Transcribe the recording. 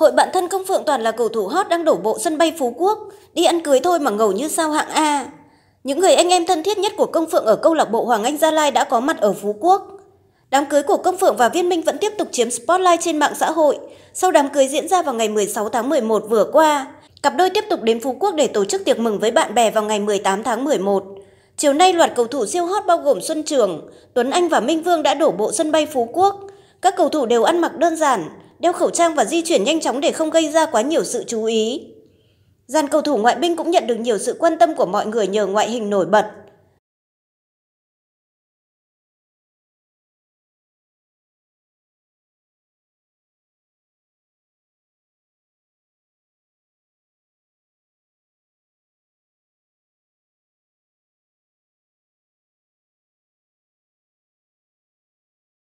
Hội bạn thân công phượng toàn là cầu thủ hot đang đổ bộ sân bay Phú Quốc, đi ăn cưới thôi mà ngầu như sao hạng A. Những người anh em thân thiết nhất của công phượng ở câu lạc bộ Hoàng Anh Gia Lai đã có mặt ở Phú Quốc. Đám cưới của Công Phượng và Viên Minh vẫn tiếp tục chiếm spotlight trên mạng xã hội. Sau đám cưới diễn ra vào ngày 16 tháng 11 vừa qua, cặp đôi tiếp tục đến Phú Quốc để tổ chức tiệc mừng với bạn bè vào ngày 18 tháng 11. Chiều nay, loạt cầu thủ siêu hot bao gồm Xuân Trường, Tuấn Anh và Minh Vương đã đổ bộ sân bay Phú Quốc. Các cầu thủ đều ăn mặc đơn giản, đeo khẩu trang và di chuyển nhanh chóng để không gây ra quá nhiều sự chú ý. Gian cầu thủ ngoại binh cũng nhận được nhiều sự quan tâm của mọi người nhờ ngoại hình nổi bật.